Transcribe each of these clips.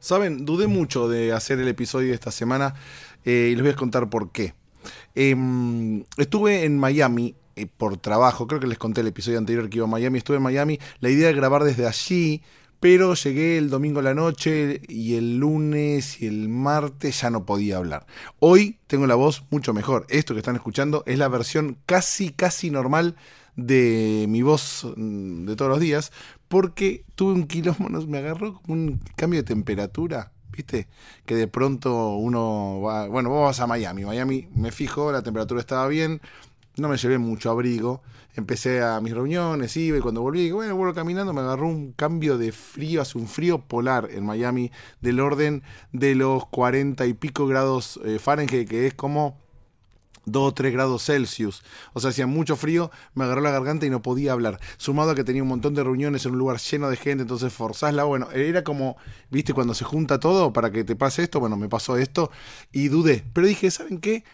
Saben, dudé mucho de hacer el episodio de esta semana eh, y les voy a contar por qué. Em, estuve en Miami eh, por trabajo, creo que les conté el episodio anterior que iba a Miami, estuve en Miami, la idea era grabar desde allí, pero llegué el domingo a la noche y el lunes y el martes ya no podía hablar. Hoy tengo la voz mucho mejor, esto que están escuchando es la versión casi, casi normal de mi voz mm, de todos los días, porque tuve un kilómetro me agarró un cambio de temperatura, ¿viste? Que de pronto uno va, bueno, vos vas a Miami, Miami me fijo, la temperatura estaba bien, no me llevé mucho abrigo, empecé a mis reuniones, iba y cuando volví, bueno, vuelvo caminando, me agarró un cambio de frío, hace un frío polar en Miami del orden de los 40 y pico grados eh, Fahrenheit, que es como 2 o 3 grados Celsius. O sea, hacía mucho frío, me agarró la garganta y no podía hablar. Sumado a que tenía un montón de reuniones en un lugar lleno de gente, entonces forzásla. Bueno, era como, viste, cuando se junta todo para que te pase esto. Bueno, me pasó esto y dudé. Pero dije, ¿saben qué?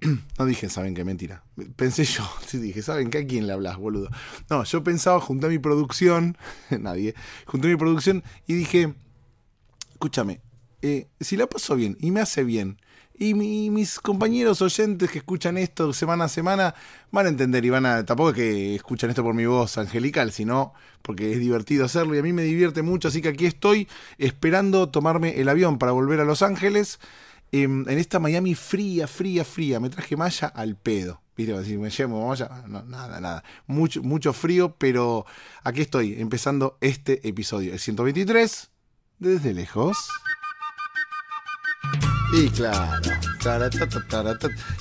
No dije, ¿saben qué? Mentira. Pensé yo, sí dije, ¿saben qué? ¿A quién le hablas, boludo? No, yo pensaba, junté a mi producción, nadie, junté a mi producción y dije, escúchame, eh, si la pasó bien y me hace bien, y mis compañeros oyentes que escuchan esto semana a semana van a entender y van a. Tampoco es que escuchan esto por mi voz angelical, sino porque es divertido hacerlo y a mí me divierte mucho. Así que aquí estoy esperando tomarme el avión para volver a Los Ángeles em, en, esta Miami fría, fría, fría. Me traje malla al pedo. ¿Viste? Si me llevo malla, nada, nada. Mucho, mucho frío, pero aquí estoy empezando este episodio, el 123, desde lejos. Y claro.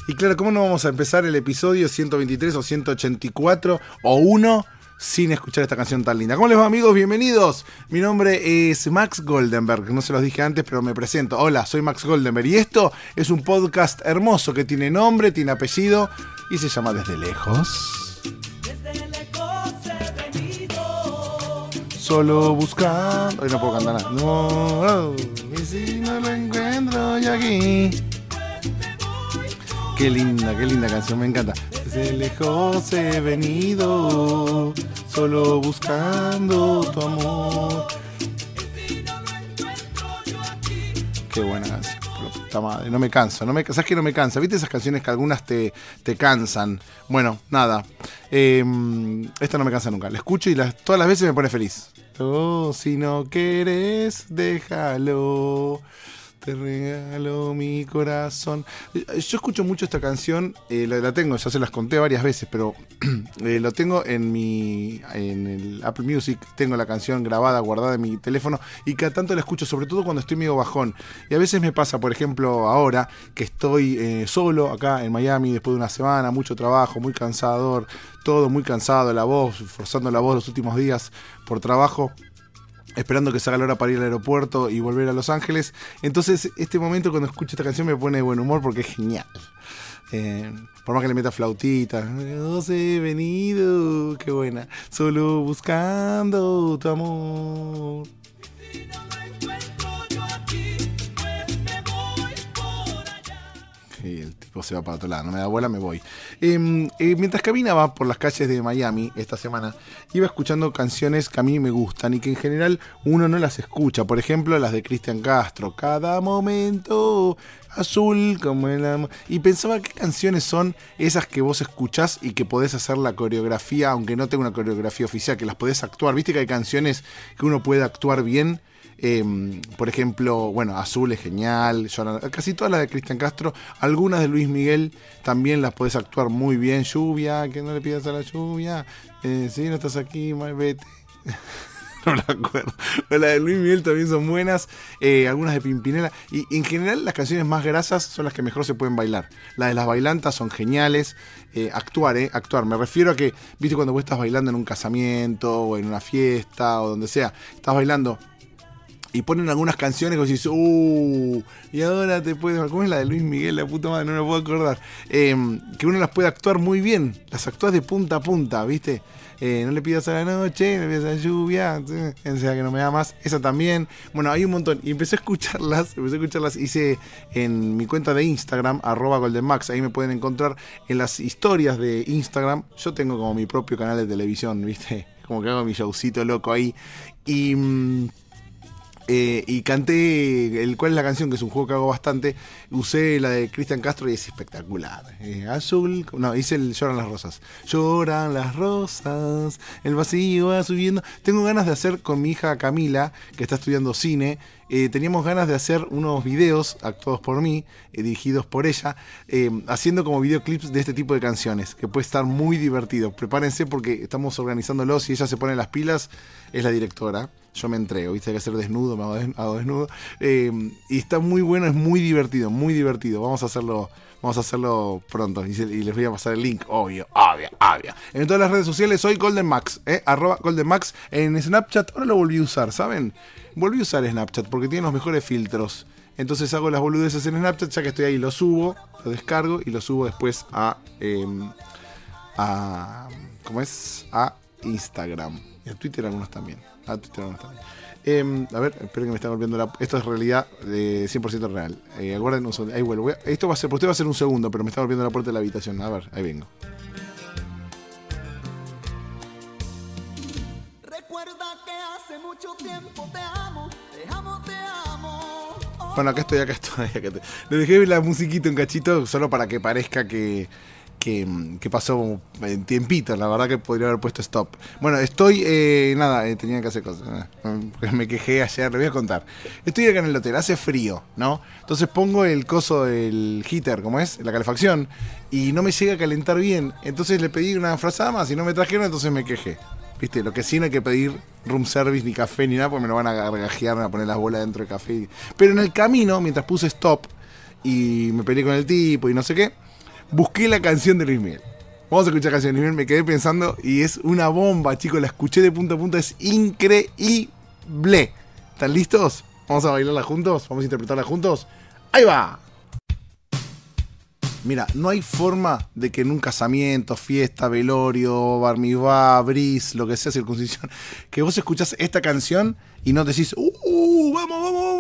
Y claro, ¿cómo no vamos a empezar el episodio 123 o 184 o 1 sin escuchar esta canción tan linda? ¿Cómo les va amigos? Bienvenidos. Mi nombre es Max Goldenberg. No se los dije antes, pero me presento. Hola, soy Max Goldenberg. Y esto es un podcast hermoso que tiene nombre, tiene apellido y se llama Desde lejos. solo buscando. Ay, no puedo cantar nada. No, y si no lo encuentro yo aquí. Qué linda, qué linda canción, me encanta. Se lejos he venido, solo buscando tu amor. Qué buena canción no me canso. No me, ¿Sabes que no me cansa? ¿Viste esas canciones que algunas te, cansan? Bueno, nada. Em, esta no me cansa nunca. La escucho y todas las veces me pone feliz. Oh, si no quieres déjalo. Te regalo mi corazón. Eh, yo escucho mucho esta canción, eh, la, tengo, ya se las conté varias veces, pero lo eh, tengo en mi en el Apple Music, tengo la canción grabada, guardada en mi teléfono y cada tanto la escucho, sobre todo cuando estoy medio bajón. Y a veces me pasa, por ejemplo, ahora que estoy solo acá en Miami después de una semana, mucho trabajo, muy cansador, todo muy cansado, la voz, forzando la voz los últimos días por trabajo esperando que salga la hora para ir al aeropuerto y volver a Los Ángeles. Entonces, este momento cuando escucho esta canción me pone de buen humor porque es genial. Eh, por más que le meta flautita. No he venido, qué buena. Solo buscando tu amor. Vos se va para otro lado, no me da bola, me voy. Em, eh, mientras caminaba por las calles de Miami esta semana, iba escuchando canciones que a mí me gustan y que en general uno no las escucha. Por ejemplo, las de Cristian Castro, Cada momento azul como el amor. Y pensaba qué canciones son esas que vos escuchás y que podés hacer la coreografía, aunque no tenga una coreografía oficial, que las podés actuar. Viste que hay canciones que uno puede actuar bien Em, por ejemplo, bueno, Azul es genial, casi todas las de Cristian Castro, algunas de Luis Miguel también las puedes actuar muy bien. Lluvia, que no le pidas a la lluvia, eh, si no estás aquí, mal, vete. no la acuerdo. Las de Luis Miguel también son buenas. Eh, algunas de Pimpinela. Y en general las canciones más grasas son las que mejor se pueden bailar. Las de las bailantas son geniales. Eh, actuar, eh, actuar. Me refiero a que, viste, cuando vos estás bailando en un casamiento o en una fiesta o donde sea, estás bailando y ponen algunas canciones como si... uh, y ahora te puedes. ¿Cómo es la de Luis Miguel? La puta madre, no me puedo acordar. Em, que uno las puede actuar muy bien, las actúas de punta a punta, ¿viste? Eh, no le pidas a la noche, no le pidas a la lluvia, o sea que no me da más. Esa también. Bueno, hay un montón. Y empecé a escucharlas, empecé a escucharlas, hice en mi cuenta de Instagram, arroba goldenmax. Ahí me pueden encontrar en las historias de Instagram. Yo tengo como mi propio canal de televisión, ¿viste? Como que hago mi showcito loco ahí. Y. Mm, eh, y canté el cual es la canción, que es un juego que hago bastante. Usé la de Cristian Castro y es espectacular. azul, no, hice el Lloran las rosas. Lloran las rosas, el vacío va subiendo. Tengo ganas de hacer con mi hija Camila, que está estudiando cine. Eh, teníamos ganas de hacer unos videos actuados por mí, eh, dirigidos por ella, haciendo como videoclips de este tipo de canciones, que puede estar muy divertido. Prepárense porque estamos organizándolos y ella se pone las pilas, es la directora yo me entrego, hay que ser desnudo, me hago desnudo. Eh, y está muy bueno, es muy divertido, muy divertido. Vamos a hacerlo, vamos a hacerlo pronto. Y, les voy a pasar el link, obvio, obvio, obvio. En todas las redes sociales soy Golden Max, eh, arroba Golden Max en Snapchat. Ahora lo volví a usar, ¿saben? Volví a usar Snapchat porque tiene los mejores filtros. Entonces hago las boludeces en Snapchat, ya que estoy ahí, lo subo, lo descargo y lo subo después a. Em, a ¿Cómo es? A Instagram. Y Twitter algunos también. A Twitter algunos también. Em, a ver, espero que me estén volviendo la. Esto es realidad de eh, 100% real. Eh, aguarden un segundo. Ahí vuelvo. Esto va a ser, por usted va a ser un segundo, pero me está volviendo la puerta de la habitación. A ver, ahí vengo. Recuerda que hace mucho tiempo te amo, te amo, te amo. Bueno, acá estoy, acá estoy, Le dejé la musiquita un cachito solo para que parezca que que, pasó en tiempito, la verdad que podría haber puesto stop. Bueno, estoy, eh, nada, eh, tenía que hacer cosas, eh, me quejé ayer, le voy a contar. Estoy acá en el hotel, hace frío, ¿no? Entonces pongo el coso, del heater, ¿cómo es? La calefacción, y no me llega a calentar bien, entonces le pedí una frazada más y no me trajeron, entonces me quejé. Viste, lo que sí no hay que pedir room service ni café ni nada, porque me lo van a gargajear, me van a poner las bolas dentro del café. Pero en el camino, mientras puse stop y me peleé con el tipo y no sé qué, busqué la canción de Luis Vamos a escuchar la canción de Luis me quedé pensando y es una bomba, chicos, la escuché de punta a punta, es increíble. ¿Están listos? Vamos a bailarla juntos, vamos a interpretarla juntos. ¡Ahí va! Mira, no hay forma de que en un casamiento, fiesta, velorio, Barmibá, bris, lo que sea, circuncisión, que vos escuchás esta canción y no decís, ¡uh, vamos, vamos!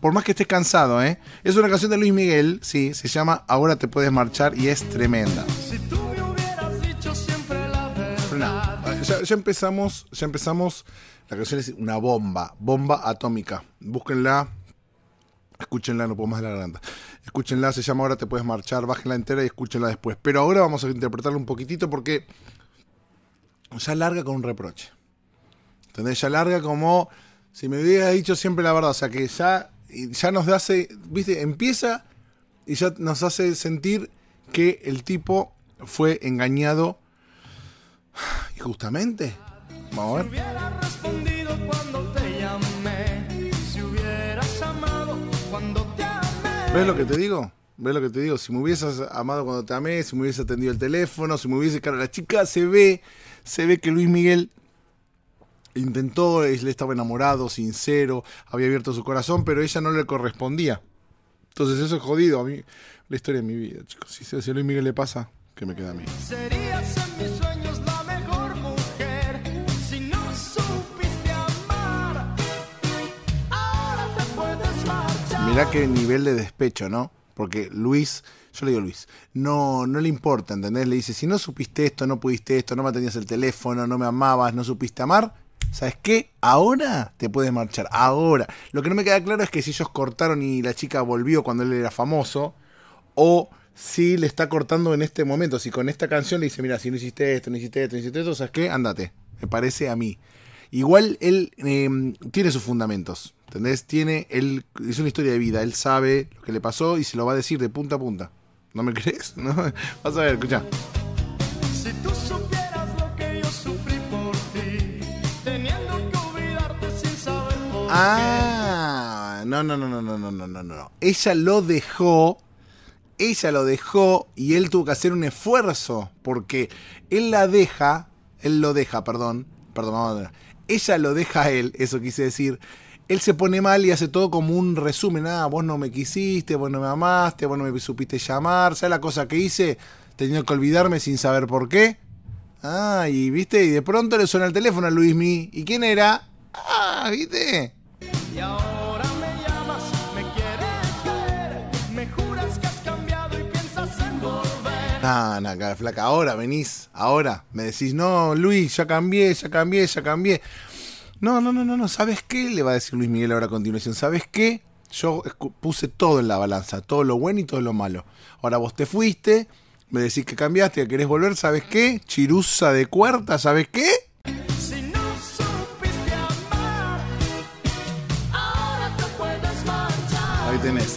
por más que estés cansado, ¿eh? Es una canción de Luis Miguel, sí, se llama Ahora te puedes marchar y es tremenda. ya, empezamos, ya empezamos. La canción es una bomba, bomba atómica. Búsquenla, escúchenla, no puedo más de la garganta. Escúchenla, se llama Ahora te puedes marchar, bájenla entera y escúchenla después. Pero ahora vamos a interpretarla un poquitito porque ya larga con un reproche. ¿Entendés? Ya larga como si me hubiera dicho siempre la verdad, o sea que ya, ya nos hace, viste, empieza y ya nos hace sentir que el tipo fue engañado y justamente. Vamos a ver. ¿Ves lo que te digo? ¿Ves lo que te digo? Si me hubieses amado cuando te amé, si me hubieses atendido el teléfono, si me hubieses cara la chica, se ve, se ve que Luis Miguel intentó, él estaba enamorado, sincero, había abierto su corazón, pero ella no le correspondía. Entonces eso es jodido. A mí, la historia de mi vida, chicos. Si, a Luis Miguel le pasa, que me queda a mí. Serías en mis sueños la mejor mujer si no supiste amar. Ahora te puedes marchar. Mirá qué nivel de despecho, ¿no? Porque Luis, yo le digo Luis, no, no le importa, ¿entendés? Le dice, si no supiste esto, no pudiste esto, no me tenías el teléfono, no me amabas, no supiste amar, ¿sabes qué? Ahora te puedes marchar, ahora. Lo que no me queda claro es que si ellos cortaron y la chica volvió cuando él era famoso, o si le está cortando en este momento, si con esta canción le dice, mira, si no hiciste esto, no hiciste esto, no hiciste esto, ¿sabes qué? Ándate, me parece a mí. Igual él em, tiene sus fundamentos, ¿entendés? Tiene, él, es una historia de vida, él sabe lo que le pasó y se lo va a decir de punta a punta. ¿No me crees? ¿No? Vas a ver, escucha. Ah, no, no, no, no, no, no, no, no, no. Ella lo dejó. Ella lo dejó y él tuvo que hacer un esfuerzo porque él la deja, él lo deja, perdón, perdón, ella lo deja a él, eso quise decir, él se pone mal y hace todo como un resumen. Ah, vos no me quisiste, vos no me amaste, vos no me supiste llamar. ¿Sabes la cosa que hice? Tenía que olvidarme sin saber por qué. Ah, y viste, y de pronto le suena el teléfono a Luismi. ¿Y quién era? ¡Ah! ¿Viste? Y ahora me llamas, me quieres me juras que has cambiado y piensas en volver. nah, flaca, ahora venís, ahora me decís, no, Luis, ya cambié, ya cambié, ya cambié. No, no, no, no, no, ¿sabes qué? Le va a decir Luis Miguel ahora a continuación, ¿sabes qué? Yo puse todo en la balanza, todo lo bueno y todo lo malo. Ahora vos te fuiste, me decís que cambiaste, querés volver, ¿sabes qué? chirusa de cuarta, ¿sabes qué?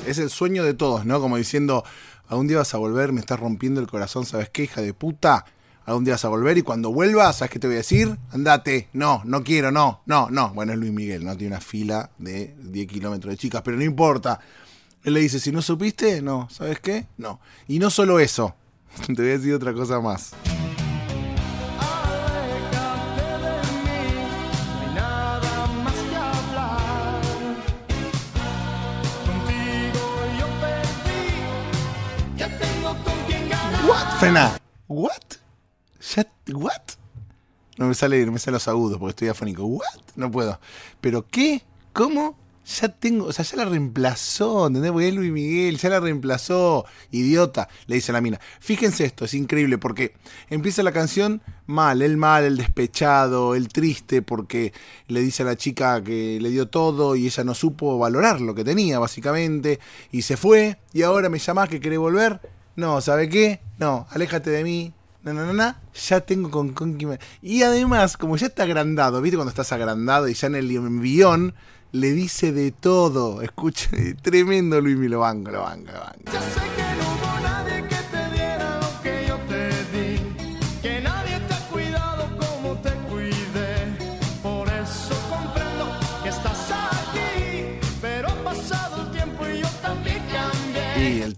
es el sueño de todos, ¿no? Como diciendo, algún día vas a volver, me estás rompiendo el corazón, ¿sabes qué, hija de puta? Algún día vas a volver y cuando vuelvas, ¿sabes qué te voy a decir? Andate, no, no quiero, no, no, no. Bueno, es Luis Miguel, ¿no? Tiene una fila de 10 kilómetros de chicas, pero no importa. Él le dice, si no supiste, no, ¿sabes qué? No. Y no solo eso, te voy a decir otra cosa más. Frena. ¿What? ¿What? No me sale, no me sale los agudos porque estoy afónico. ¿What? No puedo. ¿Pero qué? ¿Cómo? Ya tengo, o sea, ya la reemplazó, ¿entendés? Porque es Luis Miguel, ya la reemplazó, idiota, le dice la mina. Fíjense esto, es increíble, porque empieza la canción mal, el mal, el despechado, el triste, porque le dice a la chica que le dio todo y ella no supo valorar lo que tenía, básicamente, y se fue, y ahora me llama, que quiere volver no, ¿sabe qué? No, aléjate de mí. No, no, no, no. Ya tengo con, con Y además, como ya está agrandado, ¿viste cuando estás agrandado y ya en el envión le dice de todo? Escucha, tremendo Luis, lo banco, lo banco, lo banco.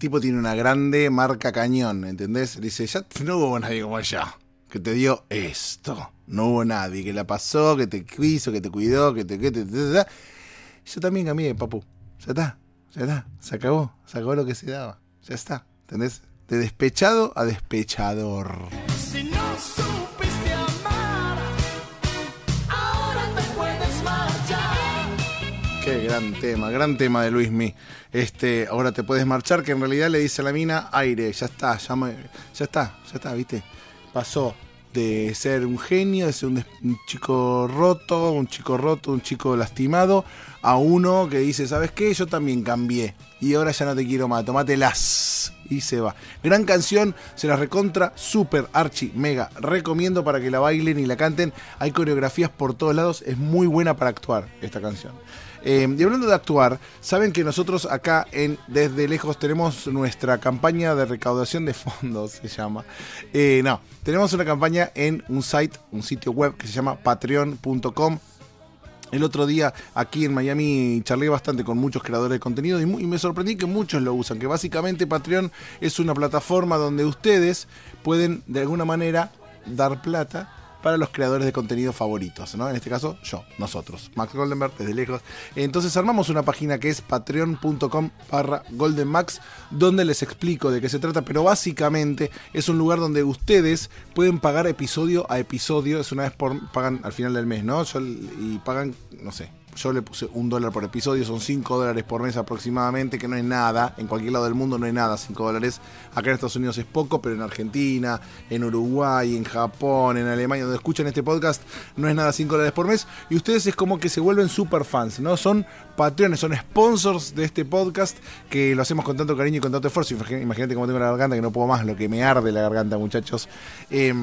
tipo tiene una grande marca cañón, ¿entendés? dice, ya no hubo nadie como allá que te dio esto. No hubo nadie que la pasó, que te quiso, que te cuidó, que te... Yo también cambié, papu. Ya está, ya está, se acabó, sacó lo que se daba. Ya está, ¿entendés? De despechado a despechador. gran tema, gran tema de Luismi. Este, ahora te puedes marchar, que en realidad le dice a la mina, aire, ya está, ya, ya está, ya está, viste. Pasó de ser un genio, de ser un, chico roto, un chico roto, un chico lastimado, a uno que dice, ¿sabes qué? Yo también cambié. Y ahora ya no te quiero más, las Y se va. Gran canción, se la recontra, super, archi, mega. Recomiendo para que la bailen y la canten. Hay coreografías por todos lados, es muy buena para actuar esta canción. Eh, y hablando de actuar, saben que nosotros acá en Desde Lejos tenemos nuestra campaña de recaudación de fondos, se llama. Eh, no, tenemos una campaña en un site, un sitio web que se llama patreon.com el otro día aquí en Miami charlé bastante con muchos creadores de contenido y, me sorprendí que muchos lo usan, que básicamente Patreon es una plataforma donde ustedes pueden de alguna manera dar plata para los creadores de contenido favoritos, ¿no? En este caso, yo, nosotros, Max Goldenberg, desde lejos. Entonces armamos una página que es patreon.com barra goldenmax, donde les explico de qué se trata, pero básicamente es un lugar donde ustedes pueden pagar episodio a episodio, es una vez por, pagan al final del mes, ¿no? y pagan, no sé, yo le puse un dólar por episodio, son 5 dólares por mes aproximadamente, que no es nada, en cualquier lado del mundo no es nada, 5 dólares, acá en Estados Unidos es poco, pero en Argentina, en Uruguay, en Japón, en Alemania, donde escuchan este podcast, no es nada 5 dólares por mes, y ustedes es como que se vuelven super fans, ¿no? Son patrones, son sponsors de este podcast, que lo hacemos con tanto cariño y con tanto esfuerzo, imagínate cómo tengo la garganta, que no puedo más, lo que me arde la garganta, muchachos. Eh,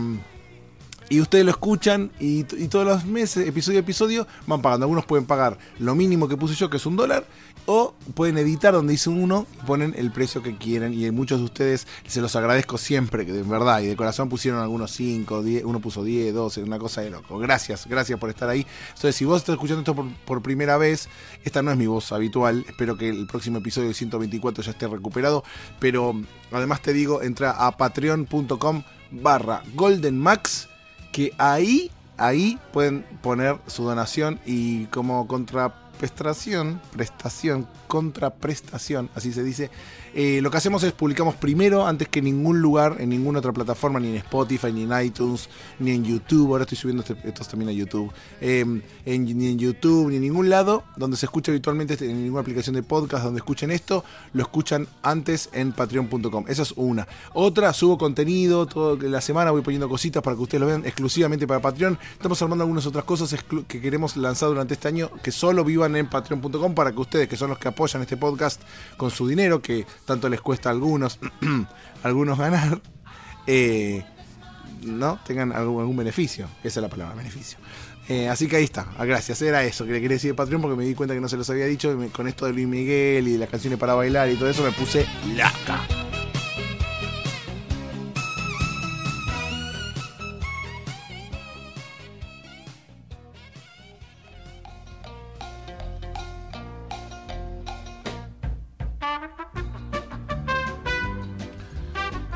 y ustedes lo escuchan y, todos los meses, episodio a episodio, van pagando. Algunos pueden pagar lo mínimo que puse yo, que es un dólar, o pueden editar donde hice uno y ponen el precio que quieren. Y muchos de ustedes se los agradezco siempre, que de verdad y de corazón pusieron algunos 5, 10, uno puso 10, 12, una cosa de loco. Gracias, gracias por estar ahí. Entonces, si vos estás escuchando esto por, primera vez, esta no es mi voz habitual. Espero que el próximo episodio 124 ya esté recuperado. Pero además te digo, entra a patreon.com barra goldenmax que ahí, ahí pueden poner su donación y como contra prestación, prestación, contraprestación, así se dice. Eh, lo que hacemos es publicamos primero antes que en ningún lugar, en ninguna otra plataforma, ni en Spotify, ni en iTunes, ni en YouTube. Ahora estoy subiendo este- estos también a YouTube. Em, ni en YouTube, ni en ningún lado donde se escucha habitualmente, este- en ninguna aplicación de podcast donde escuchen esto, lo escuchan antes en patreon.com. Esa es una. Otra, subo contenido, toda la semana voy poniendo cositas para que ustedes lo vean exclusivamente para Patreon. Estamos armando algunas otras cosas que queremos lanzar durante este año que solo viva en patreon.com para que ustedes, que son los que apoyan este podcast con su dinero, que tanto les cuesta a algunos, algunos ganar, eh, ¿no? Tengan algún, beneficio. Esa es la palabra, beneficio. Eh, así que ahí está, ah, gracias. Era eso que le quería decir de Patreon porque me di cuenta que no se los había dicho. con esto de Luis Miguel y las canciones para bailar y todo eso me puse laca.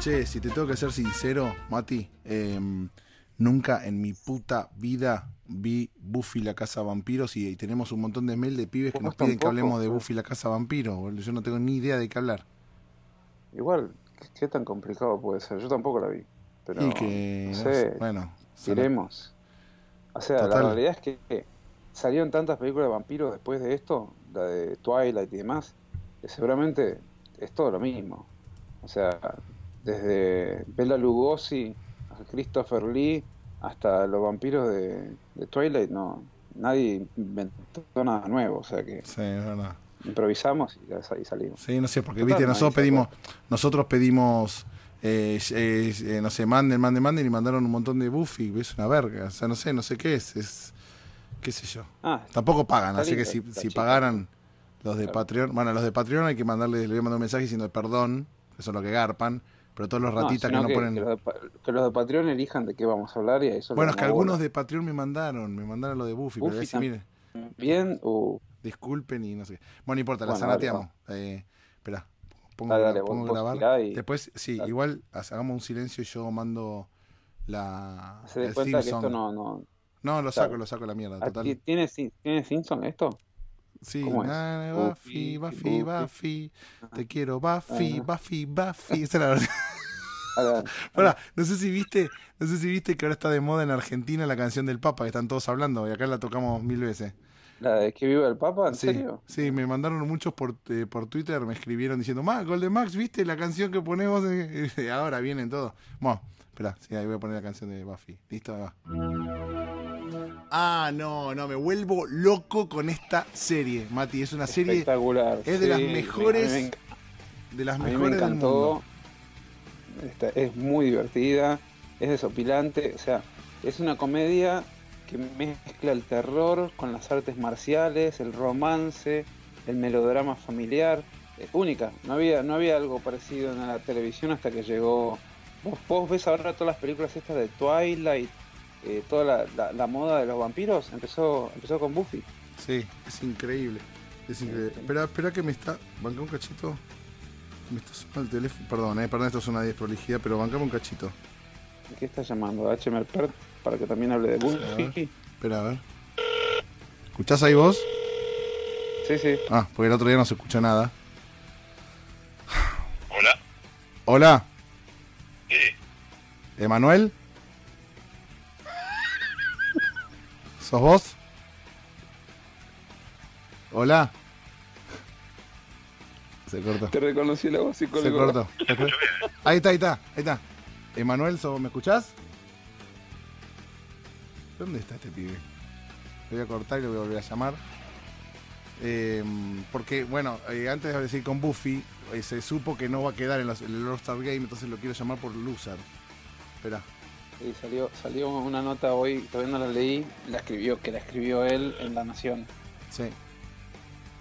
Che, si te tengo que ser sincero, Mati, em, nunca en mi puta vida vi Buffy la Casa Vampiros y, tenemos un montón de mail de pibes que nos piden que hablemos de Buffy la Casa Vampiros. Yo no tengo ni idea de qué hablar. Igual, ¿qué tan complicado puede ser? Yo tampoco la vi. Pero, no sé, bueno, iremos. O sea, la realidad es que salieron tantas películas de vampiros después de esto, la de Twilight y demás, que seguramente es todo lo mismo. O sea, desde Bella Lugosi a Christopher Lee hasta los vampiros de, Twilight, no, nadie inventó nada nuevo, o sea que improvisamos y, salimos. Sí, no sé, porque viste, nosotros pedimos, nosotros eh, pedimos eh, no sé, manden, manden, manden y mandaron un montón de Buffy, es una verga, o sea, no sé, no sé qué es, es qué sé yo. Ah, Tampoco pagan, así que si, si pagaran los de Patreon, bueno, los de Patreon hay que mandarles, le voy a mandar un mensaje diciendo perdón, eso es lo que garpan, pero todos los ratitas que, no ponen. Que los, de, Patreon elijan de qué vamos a hablar y eso. Bueno, es que algunos de Patreon me mandaron, me mandaron lo de Buffy, pero Bien, o... Uh. disculpen y no sé qué. Bueno, no importa, la zanateamos. Eh, espera, pongo, grabar. Después, sí, igual hagamos un silencio y yo mando la. Se cuenta que esto no. No, no lo saco, lo saco la mierda. Ah, total. ¿Tiene, ¿Tiene Simpson esto? Sí, Buffy, Buffy, Buffy, Te quiero, Buffy, Buffy, Buffy. Esa es la versión. no sé si viste, no sé si viste que ahora está de moda en Argentina la canción del Papa, que están todos hablando, y acá la tocamos mil veces. ¿La de que vive el Papa? ¿En sí, serio? Sí, me mandaron muchos por, eh, Twitter, me escribieron diciendo, ¡más! Gol de Max, ¿viste la canción que ponemos? ahora vienen todos. Bueno, espera, sí, ahí voy a poner la canción de Buffy. Listo, Ah, no, no, me vuelvo loco con esta serie, Mati. Es una serie. Espectacular. Es de las mejores. de las mejores. me encantó. es muy divertida, es desopilante. O sea, es una comedia que mezcla el terror con las artes marciales, el romance, el melodrama familiar. Es eh, única. No había, no había algo parecido en la televisión hasta que llegó. vos ves ahora todas las películas estas de Twilight eh, toda la, moda de los vampiros empezó, empezó con Buffy. Sí, es increíble. Es increíble. Espera, espera que me está. Banca un cachito. Me está sonando el teléfono. Perdón, eh, perdón, esto es una desprolijidad, pero bancame un cachito. ¿Qué está llamando? ¿A para que también hable de Buffy? Espera, a ver. ¿Escuchás ahí vos? Sí, sí. Ah, porque el otro día no se escuchó nada. Hola. Hola. ¿Qué? ¿Emanuel? ¿Sos vos? Hola. Se cortó. Te reconocí la voz, corta. Se cortó. Ahí está, ahí está, ahí está. Emanuel, ¿me escuchás? ¿Dónde está este pibe? Lo voy a cortar y lo voy a volver a llamar. Eh, porque, bueno, eh, antes de decir con Buffy, eh, se supo que no va a quedar en, el All-Star Game, entonces lo quiero llamar por Loser. Espera. Y salió, salió una nota hoy, todavía no la leí, la escribió, que la escribió él en La Nación. Sí.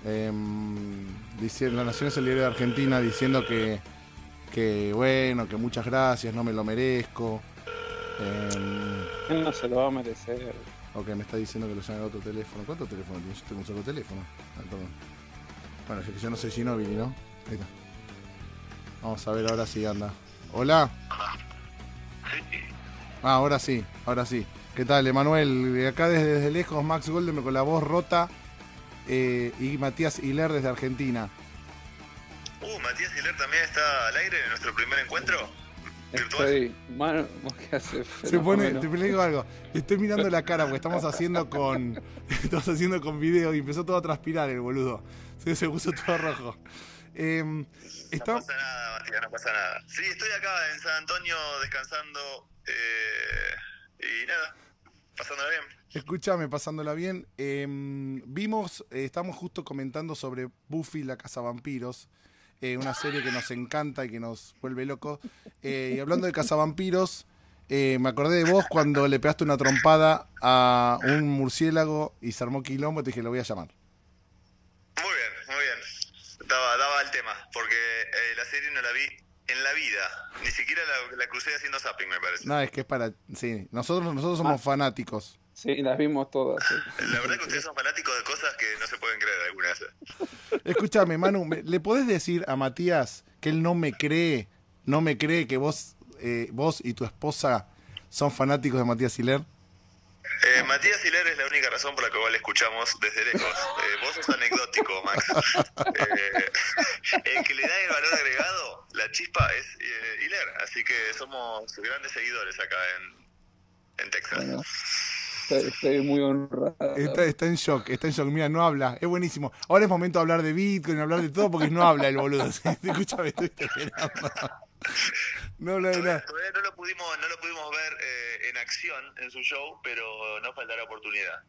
Em, la Nación es el libro de Argentina diciendo que, bueno, que muchas gracias, no me lo merezco. Em, él no se lo va a merecer. Ok, me está diciendo que lo llame a otro teléfono. ¿Cuánto teléfono tiene? Yo tengo un solo teléfono. Ah, bueno, yo, no sé si ¿no? Ahí está. Vamos a ver ahora si anda. Hola. Sí. Ah, ahora sí, ahora sí. ¿Qué tal, Emanuel? acá desde, lejos, Max Goldem con la voz rota eh, y Matías Hiler desde Argentina. Uh, Matías Hiler también está al aire en nuestro primer encuentro. Estoy, ¿qué hace? Se pone, te digo algo, estoy mirando la cara porque estamos haciendo con estamos haciendo con video y empezó todo a transpirar el boludo. se puso todo rojo. Em, está... No pasa nada, Matías, no pasa nada. Sí, estoy acá en San Antonio descansando eh, y nada, pasándola bien. Escúchame, pasándola bien. Em, vimos, eh, estamos justo comentando sobre Buffy la Casa Cazavampiros. Eh, una serie que nos encanta y que nos vuelve loco. y hablando de cazavampiros, eh, me acordé de vos cuando le pegaste una trompada a un murciélago y se armó quilombo, te dije, lo voy a llamar. la vi en la vida. Ni siquiera la, crucé haciendo zapping, me parece. No, es que es para. Sí, nosotros, nosotros somos ah. fanáticos. Sí, las vimos todas. La verdad que ustedes son fanáticos de cosas que no se pueden creer algunas. Escúchame, Manu, ¿le podés decir a Matías que él no me cree, no me cree que vos, eh, vos y tu esposa son fanáticos de Matías Siler? Eh, Matías Hiler es la única razón por la que cual escuchamos desde lejos. Eh, vos sos anecdótico, Max. Eh, el que le da el valor agregado, la chispa, es Hiler Así que somos grandes seguidores acá en, Texas. estoy, muy honrado. Está, en shock, está en shock. Mira, no habla. Es buenísimo. Ahora es momento de hablar de Bitcoin, hablar de todo, porque no habla el boludo. Escúchame, no, eh, no, lo pudimos, no lo pudimos ver eh, en acción en su show, pero no faltará oportunidad.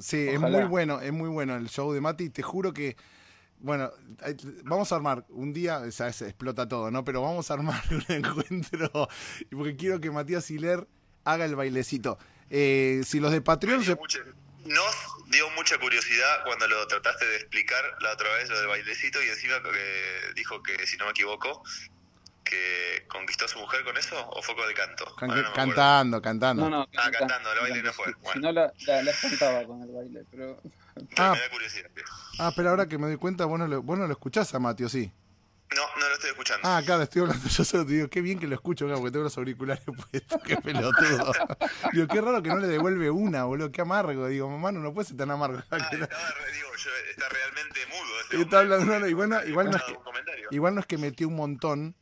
Sí, es muy bueno, es muy bueno el show de Mati. Te juro que, bueno, vamos a armar un día, se explota todo, ¿no? Pero vamos a armar un encuentro, porque quiero que Matías Hiler haga el bailecito. Eh, si los de Patreon nos dio mucha curiosidad cuando lo trataste de explicar la otra vez, lo del bailecito, y encima que dijo que, si no me equivoco, que conquistó a su mujer con eso o fue con el canto? cantando, cantando. No, no, ah, cantando, lo el baile no fue. Si no, la, la, cantaba con el baile, pero... Ah, me da ah. curiosidad. ah, pero ahora que me doy cuenta, vos no lo, escuchás a Mati, sí? No, no lo estoy escuchando. Ah, claro, estoy hablando. Yo solo te digo, qué bien que lo escucho, porque tengo los auriculares puestos, qué pelotudo. digo, qué raro que no le devuelve una, boludo, qué amargo. Digo, mamá, no, puede ser tan amargo. Ah, digo, yo, está realmente mudo. Este está hablando, y bueno igual, no es que, igual no es que metió un montón,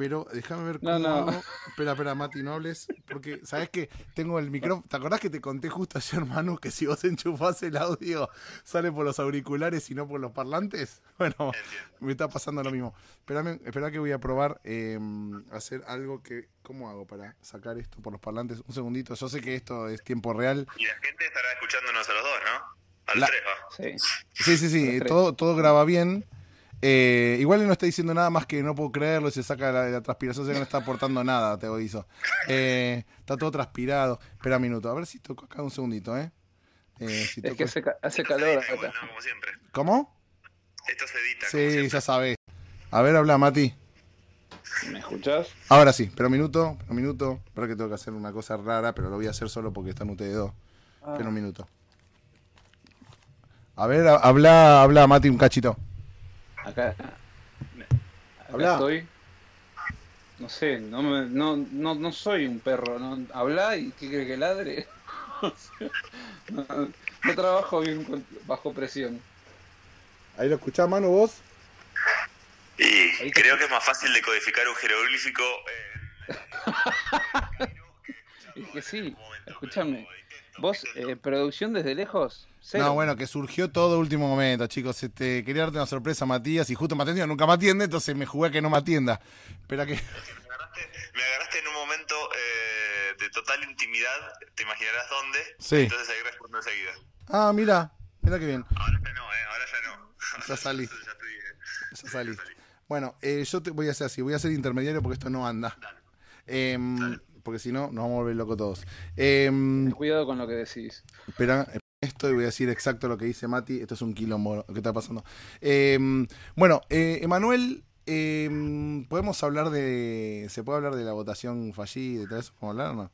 pero déjame ver cómo. hago Espera, espera, Mati, no hables. Porque, ¿sabes que Tengo el micrófono. ¿Te acordás que te conté justo ayer, hermano, que si vos enchufás el audio, sale por los auriculares y no por los parlantes? Bueno, me está pasando lo mismo. espera espera que voy a probar em, hacer algo que. ¿Cómo hago para sacar esto por los parlantes? Un segundito, yo sé que esto es tiempo real. Y la gente estará escuchándonos a los dos, ¿no? Al la... tres, Sí. Sí, sí, Todo, todo graba bien. Eh, igual no está diciendo nada más que no puedo creerlo, se saca la, la transpiración, se no está aportando nada, te hizo. Eh, está todo transpirado. Espera un minuto, a ver si toco acá un segundito, ¿eh? eh es que hace, calor Como siempre. ¿Cómo? Esto se edita. Sí, ya sabes A ver, habla, Mati. ¿Me escuchás? Ahora sí, pero un minuto, un minuto. Espero que tengo que hacer una cosa rara, pero lo voy a hacer solo porque están ustedes dos. Pero ah. un minuto. A ver, habla, habla, Mati, un cachito. Acá, Habla. estoy. No sé, no, no, no, soy un perro. No, Habla y ¿qué cree que ladre? no, trabajo bien bajo presión. ¿Ahí lo escuchás, mano, vos? Y creo que es más fácil de codificar un jeroglífico. es que sí, escúchame. Vos, eh, producción desde lejos. Cero. No, bueno, que surgió todo último momento, chicos. Este, quería darte una sorpresa, Matías, y justo me atendió, nunca me atiende, entonces me jugué a que no me atienda. Espera que. Me agarraste, en un momento eh, de total intimidad, te imaginarás dónde. Sí. Entonces ahí respondo enseguida. Ah, mira, mira qué bien. Ahora ya no, eh, ahora ya no. Ya salí. ya, salí. Bueno, eh, yo te voy a hacer así, voy a ser intermediario porque esto no anda. Dale. Em, Dale porque si no, nos vamos a volver locos todos. Em, cuidado con lo que decís. Espera, esto y voy a decir exacto lo que dice Mati. Esto es un quilombo que está pasando. Em, bueno, eh, Emanuel, em, podemos hablar de. ¿Se puede hablar de la votación fallida y todo eso? ¿Podemos hablar o no?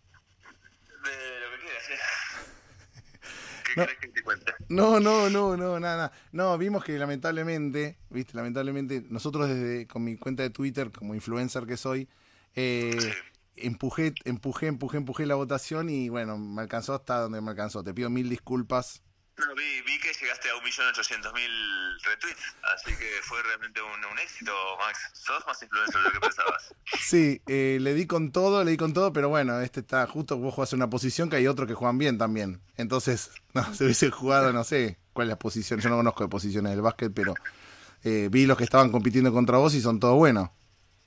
No, no, no, no, no, nada, No, vimos que lamentablemente, viste, lamentablemente, nosotros desde con mi cuenta de Twitter, como influencer que soy, eh, empujé, empujé, empujé, empujé la votación y bueno, me alcanzó hasta donde me alcanzó. Te pido mil disculpas. No, vi, vi que llegaste a 1.800.000 retweets, así que fue realmente un, éxito, Max. Sos más influencer de lo que pensabas. Sí, eh, le di con todo, le di con todo, pero bueno, este está justo, vos jugás una posición que hay otros que juegan bien también. Entonces, no, se hubiese jugado, no sé cuál es la posición, yo no conozco de posiciones del básquet, pero eh, vi los que estaban compitiendo contra vos y son todos buenos.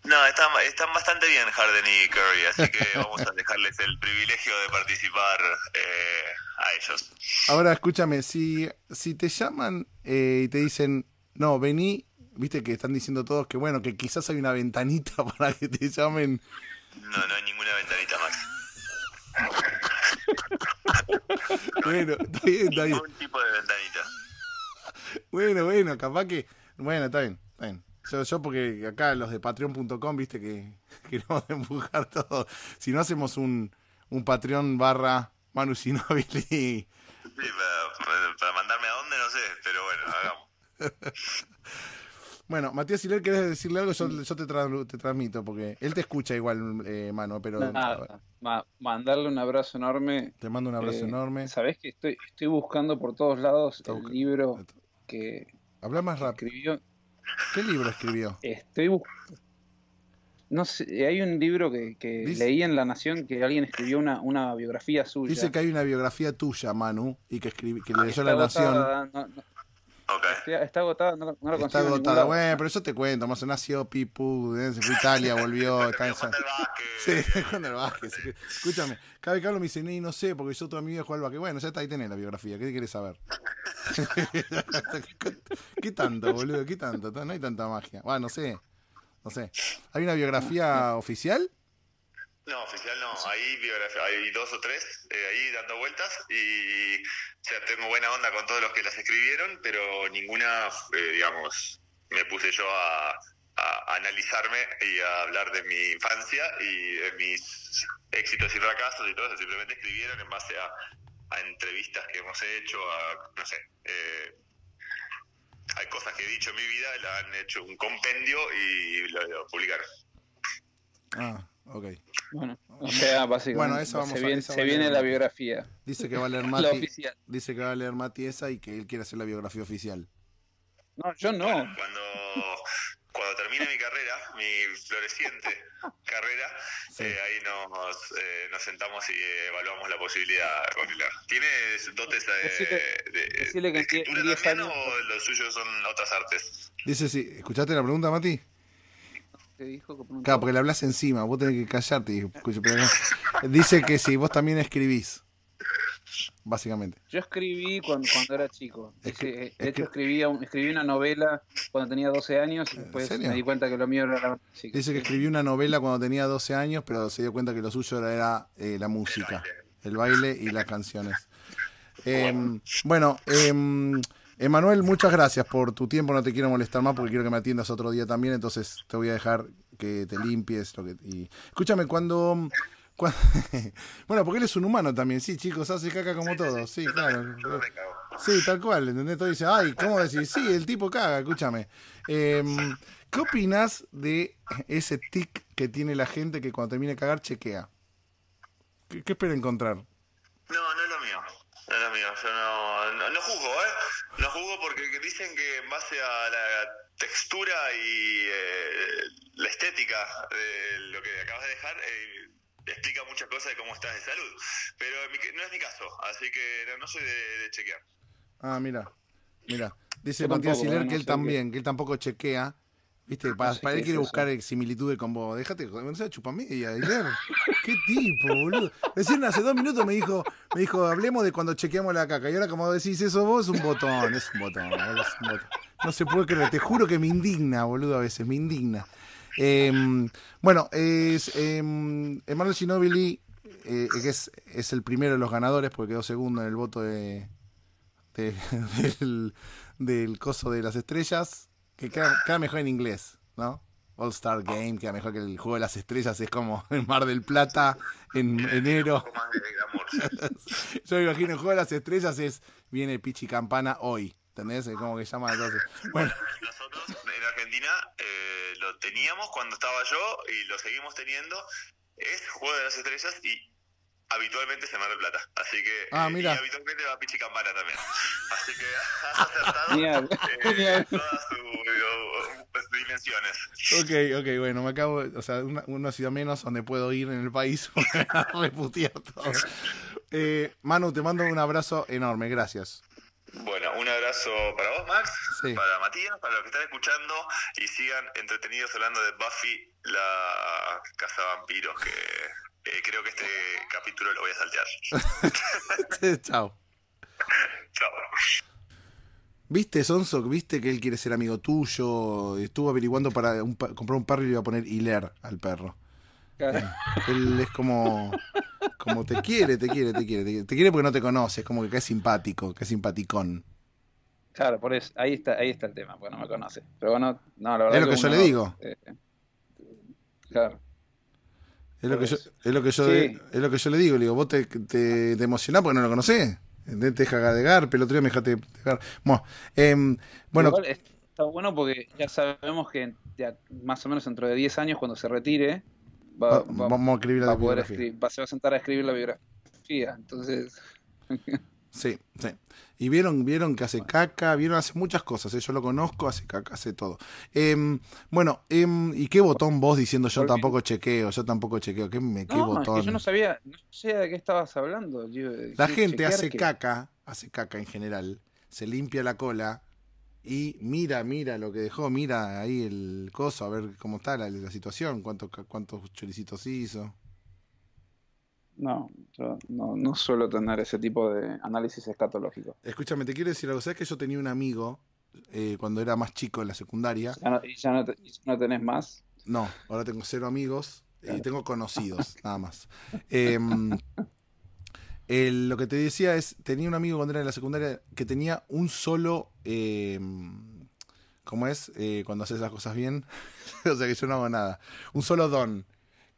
No, están, están bastante bien Harden y Curry, así que vamos a dejarles el privilegio de participar eh, a ellos. Ahora escúchame, si, si te llaman eh, y te dicen, no, vení, viste que están diciendo todos que bueno, que quizás hay una ventanita para que te llamen. No, no hay ninguna ventanita más. bueno, está bien, está bien. tipo de ventanita. Bueno, bueno, capaz que... Bueno, está bien, está bien. Yo, porque acá los de patreon.com, viste que queremos empujar todo. Si no hacemos un, un Patreon barra Manu Sinobili. Sí, para, mandarme a dónde no sé, pero bueno, hagamos. bueno, Matías, si le querés decirle algo, yo, te, transmito, porque él te escucha igual, mano eh, Manu, eh, pero... Nada, mandarle un abrazo enorme. Te mando un abrazo eh, enorme. sabes que estoy, estoy buscando por todos lados el libro que... Habla más rápido. Escribió, ¿Qué libro escribió? Estoy buscando. No sé, hay un libro que, leí en La Nación que alguien escribió una, biografía suya. Dice que hay una biografía tuya, Manu, y que, le ah, leyó La Nación. Está, agotada, no, lo consigo. Está agotada, bueno, pero eso te cuento, más o nació Pipu, eh, se fue a Italia, volvió. está en San... Sí, Juan del Vázquez. Escúchame, cada vez que hablo me dice, no sé, porque yo toda mi vida Juan al Vázquez. Bueno, ya está ahí tenés la biografía, ¿qué querés saber? ¿Qué tanto, boludo? ¿Qué tanto? No hay tanta magia. Bueno, no sé. No sé. ¿Hay una biografía oficial? No, oficial no. Ahí biografía, hay dos o tres eh, ahí dando vueltas y o tengo buena onda con todos los que las escribieron, pero ninguna, eh, digamos, me puse yo a, analizarme y a hablar de mi infancia y de mis éxitos y fracasos y todo eso. Simplemente escribieron en base a, entrevistas que hemos hecho, a, no sé, eh, hay cosas que he dicho en mi vida, la han hecho un compendio y lo, publicaron. Ah. Ok. Bueno, eso vamos a, viene, se viene la biografía. Dice que va a leer Mati. Dice que va a leer esa y que él quiere hacer la biografía oficial. No, yo no. cuando, cuando termine mi carrera, mi floreciente carrera, eh, ahí eh, nos, sentamos y evaluamos la posibilidad. ¿Tienes dotes de, de, que o los suyos son otras artes? Dice, sí. ¿Escuchaste la pregunta, Mati? Claro, porque le hablas encima, vos tenés que callarte. Pues, Dice que sí, vos también escribís. Básicamente. Yo escribí cuando, era chico. Es que, eh, de escribí, una novela cuando tenía 12 años y después me di cuenta que lo mío era la música. Dice que escribí una novela cuando tenía 12 años, pero se dio cuenta que lo suyo era, eh, la música, el baile y las canciones. Em, bueno, eh, Emanuel, muchas gracias por tu tiempo. No te quiero molestar más porque quiero que me atiendas otro día también. Entonces te voy a dejar que te limpies. Lo que, y... Escúchame, cuando. bueno, porque él es un humano también. Sí, chicos, hace caca como todos. Sí, claro. Sí, tal cual. ¿Entendés? Todo dice, ay, ¿cómo decir? Sí, el tipo caga, escúchame. Em, ¿Qué opinas de ese tic que tiene la gente que cuando termina de cagar chequea? ¿Qué, qué espera encontrar? No, no es lo mío. No lo mío, yo no, no, juzgo, ¿eh? No juzgo porque dicen que en base a la textura y eh, la estética de lo que acabas de dejar eh, explica muchas cosas de cómo estás de salud. Pero no es mi caso, así que no, soy de, chequear. Ah, mira, mira. Dice Matías Siler ¿eh? que él también, que él tampoco chequea Viste, ah, para, él quiere buscar similitudes con vos. Déjate, no sea ayer Qué tipo, boludo. Recién hace dos minutos me dijo, me dijo, hablemos de cuando chequeamos la caca. Y ahora como decís eso vos, es un botón, es un botón, No se puede creer, te juro que me indigna, boludo, a veces, me indigna. Em, bueno, es em, eh, Emanuel Ginobili, que es, es el primero de los ganadores, porque quedó segundo en el voto del, del coso de las estrellas. Que queda, mejor en inglés, ¿no? All Star Game, queda mejor que el juego de las estrellas, es como en Mar del Plata, en enero. Yo me imagino el juego de las estrellas es viene Pichi Campana hoy. ¿Entendés? Es como que llama entonces. Bueno. Nosotros en Argentina eh, lo teníamos cuando estaba yo y lo seguimos teniendo. Es Juego de las Estrellas y habitualmente se Mar del Plata. Así que. Ah, eh, y habitualmente va Pichi Campana también. Así que has acertado eh, toda su dimensiones. Ok, ok, bueno, me acabo, o sea, una, una ciudad menos donde puedo ir en el país a eh, Manu, te mando un abrazo enorme, gracias. Bueno, un abrazo para vos, Max, para Matías, para los que están escuchando y sigan entretenidos hablando de Buffy, la casa vampiros, que eh, creo que este capítulo lo voy a saltear. Chao. Chao. Viste, Sonso, viste que él quiere ser amigo tuyo. Estuvo averiguando para comprar un perro y le iba a poner hiler al perro. Eh, él es como, como te quiere, te quiere, te quiere, te quiere, porque no te conoce, es como que es simpático, que es simpaticón. Claro, por eso, ahí está, ahí está el tema, porque no me conoce. Pero bueno, no, Es lo que, yo le digo. claro. Es lo, que yo, es lo que yo, es lo que yo le digo, le digo, vos te, te, te emocionás porque no lo conocés. Te deja de garpe, me dejaste Bueno, em, bueno. está bueno porque ya sabemos que más o menos dentro de 10 años, cuando se retire, va, vamos a escribir la Poder escribir, se va a sentar a escribir la biografía. Entonces. Sí, sí. Y vieron, vieron que hace caca, vieron hace muchas cosas. ¿eh? Yo lo conozco, hace caca, hace todo. Em, bueno, em, ¿y qué botón vos diciendo yo tampoco chequeo, yo tampoco chequeo? ¿Qué, me, qué botón? yo no sabía, no sé de qué estabas hablando. la gente hace caca, hace caca en general, se limpia la cola y mira, mira lo que dejó, mira ahí el coso, a ver cómo está la, situación, cuántos cuántos choricitos hizo. No, yo no, no, suelo tener ese tipo de análisis escatológico. Escúchame, te quiero decir algo. ¿Sabes que yo tenía un amigo eh, cuando era más chico en la secundaria? ¿Ya no, ¿Y ya no, tenés más? No, ahora tengo cero amigos y tengo conocidos, nada más. Em, lo que te decía es, tenía un amigo cuando era en la secundaria que tenía un solo... Em, ¿Cómo es? Eh, cuando haces las cosas bien. o sea que yo no hago nada. Un solo don.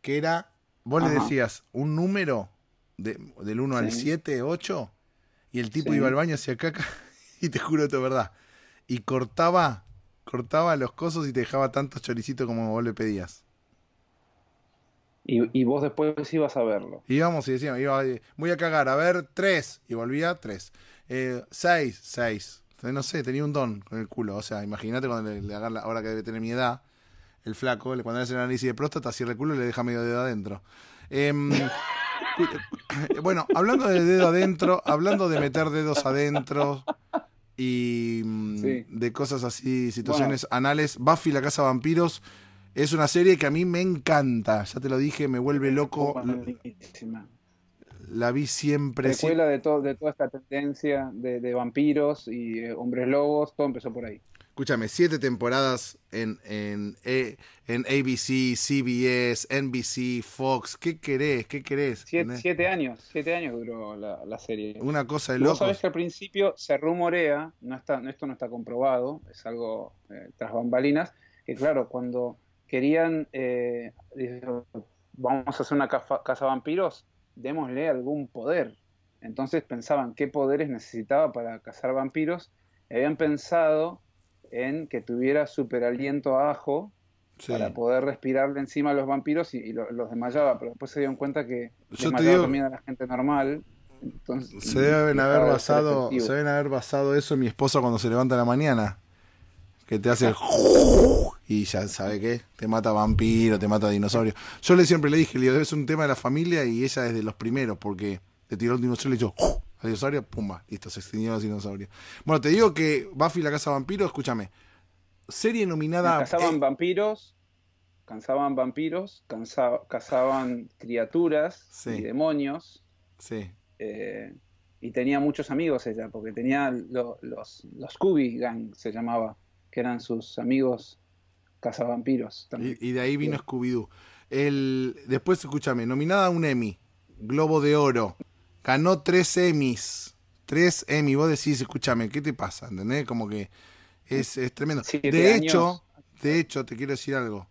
Que era Vos le decías un número de, del 1 al 7, 8, y el tipo iba al baño hacia caca, y te juro, esto es verdad. Y cortaba, cortaba los cosos y te dejaba tantos choricitos como vos le pedías. Y, vos después ibas a verlo. Íbamos y decíamos, iba, eh, voy a cagar, a ver, tres. Y volvía, tres. Eh, seis, No sé, tenía un don con el culo. O sea, imagínate cuando le, haga la ahora que debe tener mi edad, el flaco, cuando le hace el análisis de próstata, si reculo le deja medio dedo adentro. Em, bueno, hablando de dedo adentro, hablando de meter dedos adentro y mm, de cosas así, situaciones anales, Buffy la Casa Vampiros es una serie que a mí me encanta, ya te lo dije, me vuelve loco. La vi siempre. La de, de toda esta tendencia de, vampiros y eh, hombres lobos, todo empezó por ahí escúchame, siete temporadas en, en, e, ABC, CBS, NBC, Fox. ¿Qué querés? ¿Qué querés? Siete, años, siete años duró la, serie. Una cosa de loco. ¿Sabes que al principio se rumorea, no está, esto no está comprobado, es algo eh, tras bambalinas, que claro, cuando querían, eh, vamos a hacer una caza, casa vampiros, démosle algún poder. Entonces pensaban qué poderes necesitaba para cazar vampiros. habían pensado en que tuviera super aliento a ajo para poder respirarle encima a los vampiros y, los, desmayaba, pero después se dieron cuenta que Yo desmayaba también a la gente normal. Entonces, se deben haber basado deben haber basado eso en mi esposa cuando se levanta en la mañana que te hace y ya sabe qué te mata vampiro te mata dinosaurio yo le siempre le dije le es un tema de la familia y ella es de los primeros porque te tiró el dinosaurio y le dijo dinosaurio, pumba, listo, se extinguió dinosaurio. Bueno, te digo que Buffy la Casa de Vampiros, escúchame, serie nominada... Cazaban e! vampiros, cazaban vampiros, cazaban criaturas y demonios. Sí. Eh, y tenía muchos amigos ella, porque tenía los, los Scooby Gang, se llamaba, que eran sus amigos cazavampiros. También. Y, de ahí vino Scooby-Doo. después, escúchame, nominada a un Emmy, Globo de Oro, ganó tres Emmys. Tres Emmy, vos decís, escúchame, ¿qué te pasa? ¿Entendés? Como que es, tremendo. de hecho, de hecho, te quiero decir algo.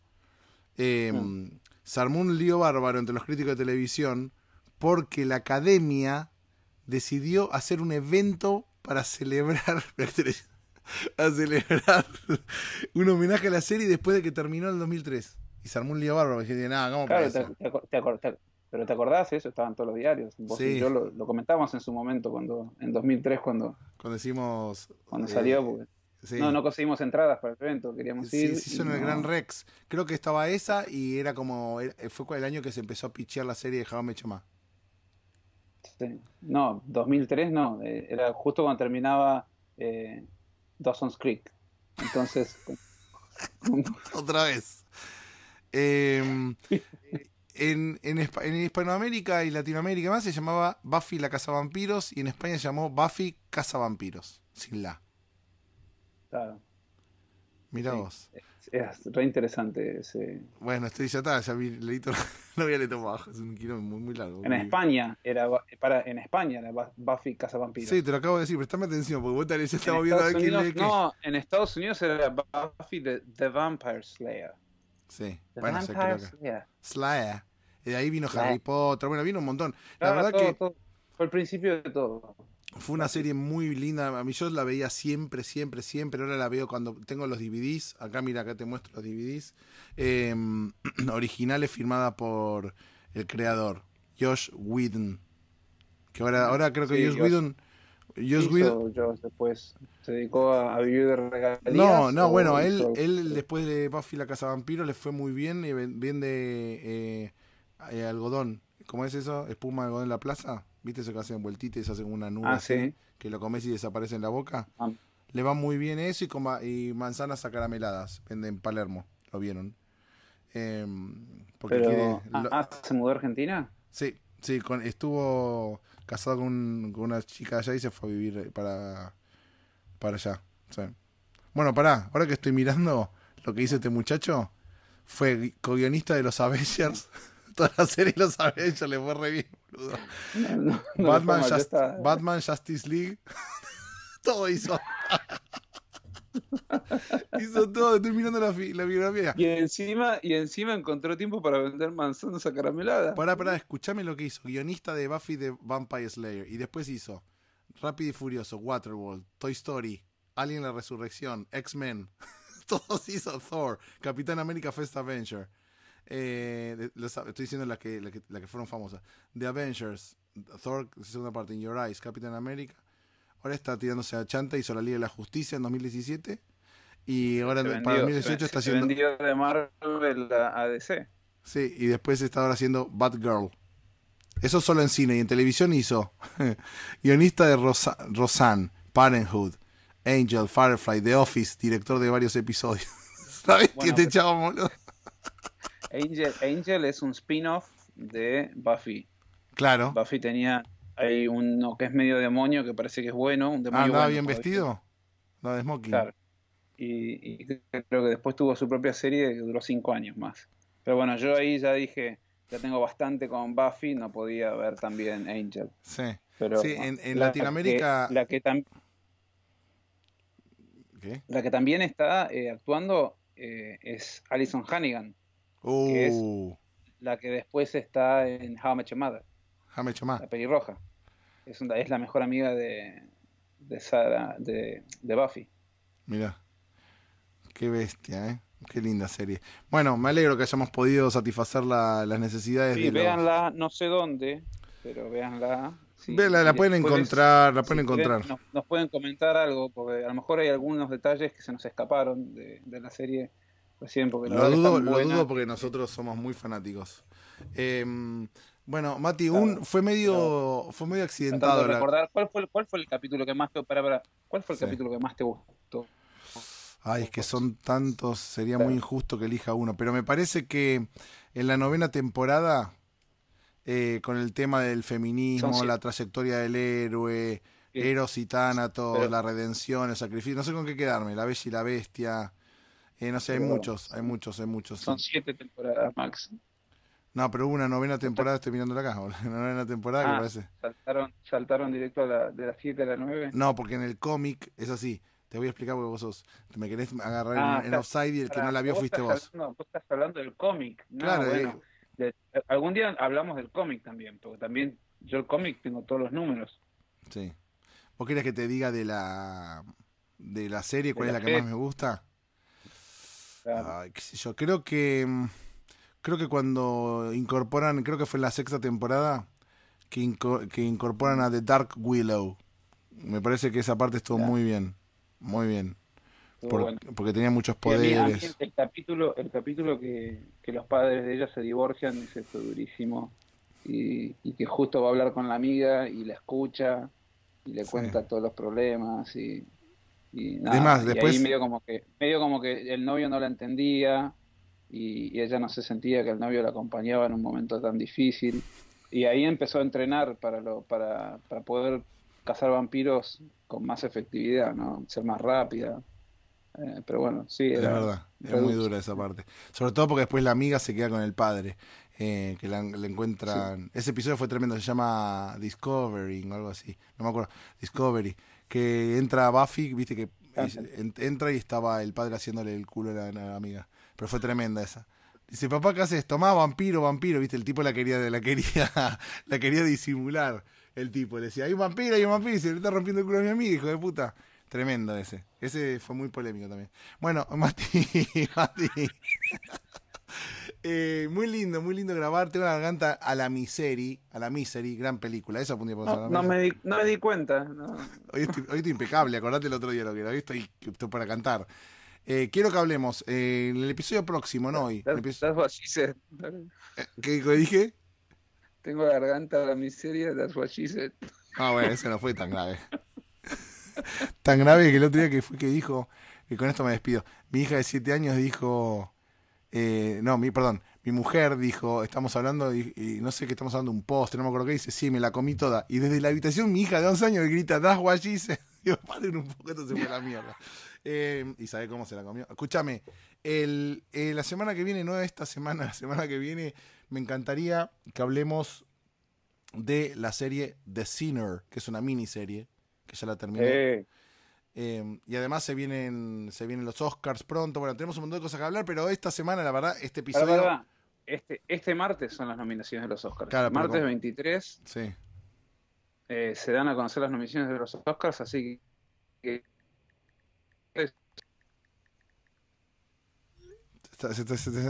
Eh, un lío bárbaro entre los críticos de televisión porque la academia decidió hacer un evento para celebrar celebrar un homenaje a la serie después de que terminó el 2003 y se un lío bárbaro nada claro, te, te, pero ¿te acordás eso? Estaban todos los diarios. Vos y yo lo, comentábamos en su momento, cuando en 2003, cuando, cuando hicimos... Cuando eh, salió, No, no conseguimos entradas para el evento, queríamos sí, ir. Sí, se el Gran Rex. Creo que estaba esa y era como. fue el año que se empezó a pichear la serie de Jaume Chamá. No, 2003 no. Eh, era justo cuando terminaba eh, Dawson's Creek. Entonces. Otra vez. Eh, en, en, en, Hispanoamérica y Latinoamérica y más se llamaba Buffy la Casa Vampiros y en España se llamó Buffy Casa Vampiros, sin la. Claro. Mira vos. Es, re interesante ese. Bueno, estoy ya está, ya vi, leí todo, no había leído abajo, es un quilombo muy, muy largo. En España era para, en España Buffy Casa Vampiros. Sí, te lo acabo de decir, prestame atención, porque vos tenés estaba viendo aquí No, en Estados Unidos era Buffy the, Vampire Slayer. Sí, the bueno, Vampire Slayer. Slayer de ahí vino Harry Potter, bueno, vino un montón. La verdad que... Fue el principio de todo. Fue una serie muy linda. A mí yo la veía siempre, siempre, siempre. Ahora la veo cuando tengo los DVDs. Acá, mira, acá te muestro los DVDs. Em, originales firmada por el creador, Josh Whedon. Que ahora, ahora creo que Josh, Whedon. Josh Whedon. después se dedicó a, vivir de regalías. No, no, bueno, él, él después de Buffy la Casa Vampiro le fue muy bien. bien de algodón. ¿Cómo es eso? ¿Espuma de algodón en la plaza? ¿Viste eso que hacen vueltitas, hacen una nube? Ah, que lo comes y desaparece en la boca. Ah. Le va muy bien eso y, y manzanas acarameladas. Venden en Palermo, lo vieron. Em, porque ah, ¿Se mudó a Argentina? Sí, sí, estuvo casado con, una chica allá y se fue a vivir eh, para, para allá. Bueno, pará, ahora que estoy mirando lo que dice este muchacho, fue co-guionista de los Avengers. la serie los Avengers, le fue re bien, boludo. Batman, Justice League, todo hizo. hizo todo, estoy mirando la, biografía. Y encima, y encima encontró tiempo para vender manzanas a caramelada Pará, pará, escuchame lo que hizo. Guionista de Buffy de Vampire Slayer. Y después hizo Rápido y Furioso, Waterworld, Toy Story, Alien la Resurrección, X-Men. Todos hizo Thor, Capitán América First Avenger. Eh, estoy diciendo las que, la que, fueron famosas. The Avengers, Thor, segunda parte, In Your Eyes, Capitán América. Ahora está tirándose a Chanta, hizo la Liga de la Justicia en 2017. Y ahora para 2018 está haciendo. de Marvel a Sí, y después está ahora haciendo girl Eso solo en cine y en televisión hizo. Guionista de Rosa, Rosanne, Parenthood, Angel, Firefly, The Office, director de varios episodios. ¿Sabes? Bueno, te Angel, es un spin-off de Buffy. Claro. Buffy tenía hay uno que es medio demonio que parece que es bueno, un demonio. Ah, bien vestido. no de smoking. Claro. Y, creo que después tuvo su propia serie que duró cinco años más. Pero bueno, yo ahí ya dije, ya tengo bastante con Buffy, no podía ver también Angel. Sí. sí, en, Latinoamérica. la que también. La que también está eh, actuando eh, es Alison Hannigan, Uh. la que después está en How much Met Mother. How La pelirroja. Es, es la mejor amiga de, de de, Buffy. Mira. Qué bestia, ¿eh? Qué linda serie. Bueno, me alegro que hayamos podido satisfacer las necesidades sí, de véanla, no sé dónde, pero véanla. Sí, véanla, la pueden encontrar, la pueden encontrar. nos, pueden comentar algo, porque a lo mejor hay algunos detalles que se nos escaparon de, de la serie porque lo dudo, porque nosotros somos muy fanáticos. Em, bueno, Mati, un, fue medio fue medio accidentado. Recordar, ¿cuál, fue, el capítulo que más te, ¿cuál fue el capítulo que más te gustó? Ay, es que son tantos, sería muy injusto que elija uno, pero me parece que en la novena temporada, eh, con el tema del feminismo, la trayectoria del héroe, Eros y Tánatos, la redención, el sacrificio, no sé con qué quedarme, la bella y la bestia no sé, hay muchos, hay muchos, hay muchos. Son siete temporadas, Max. No, pero una novena temporada, estoy mirando acá, una novena temporada que ah, parece. Saltaron, saltaron directo de las siete a la nueve No porque en el cómic es así. Te voy a explicar porque vos sos. Me querés agarrar en, ah, offside y el que no la vio fuiste vos. No, vos estás hablando del cómic. claro, bueno, algún día hablamos del cómic también, porque también yo el cómic tengo todos los números. Sí. ¿Vos querés que te diga de la de la serie cuál es la que más me gusta? yo, creo que. Mm, creo que cuando incorporan, creo que fue en la sexta temporada, que, incorporan a The Dark Willow. Me parece que esa parte estuvo muy bien. Muy bien. Porque tenía muchos poderes. el, capítulo, el capítulo que, los padres de ella se divorcian es esto durísimo. Y, que justo va a hablar con la amiga y la escucha y le cuenta todos los problemas. y y, Además, después... ahí medio como, que, medio como que el novio no la entendía y, ella no se sentía que el novio la acompañaba en un momento tan difícil. Y ahí empezó a entrenar para, lo, para, para poder cazar vampiros con más efectividad, ¿no? ser más rápida. Eh, pero bueno, sí. Era, es verdad, es muy dura esa parte. Sobre todo porque después la amiga se queda con el padre. Eh, que la, encuentran. Ese episodio fue tremendo, se llama Discovery o algo así, no me acuerdo. Discovery, que entra Buffy, viste que entra y estaba el padre haciéndole el culo a la, amiga. Pero fue tremenda esa. Dice, papá, ¿qué haces? Tomá, vampiro, vampiro. Viste, el tipo la quería, la quería, la quería disimular. El tipo le decía, hay un vampiro, hay un vampiro. Y se le está rompiendo el culo a mi amiga, hijo de puta. Tremenda ese. Ese fue muy polémico también. Bueno, Mati, Mati. Eh, muy lindo, muy lindo grabar. Tengo la garganta a la miseria, a la miseria, gran película. Eso no, me di, no me di cuenta. Hoy, estoy, hoy, estoy, impecable, acordate el otro día lo que era. visto estoy, para cantar. Eh, quiero que hablemos eh, en el episodio próximo, no hoy. Episodio... ¿Qué dije? Tengo la garganta a la miseria, that's what she Ah, bueno, eso no fue tan grave. tan grave que el otro día que fue que dijo, y con esto me despido, mi hija de 7 años dijo eh, no, mi, perdón, mi mujer dijo, estamos hablando, y, no sé qué estamos hablando, un postre, no me acuerdo qué, dice, sí, me la comí toda. Y desde la habitación mi hija de 11 años grita, das allí, padre, un poquito se fue la mierda. Eh, y sabe cómo se la comió. Escúchame, el, eh, la semana que viene, no esta semana, la semana que viene, me encantaría que hablemos de la serie The Sinner, que es una miniserie, que ya la terminé. Em, y además se vienen, se vienen los Oscars pronto. Bueno, tenemos un montón de cosas que hablar, pero esta semana, la verdad, este episodio. este, este martes son las nominaciones de los Oscars. Claro, martes 23. Sí. Eh, se dan a conocer las nominaciones de los Oscars, así que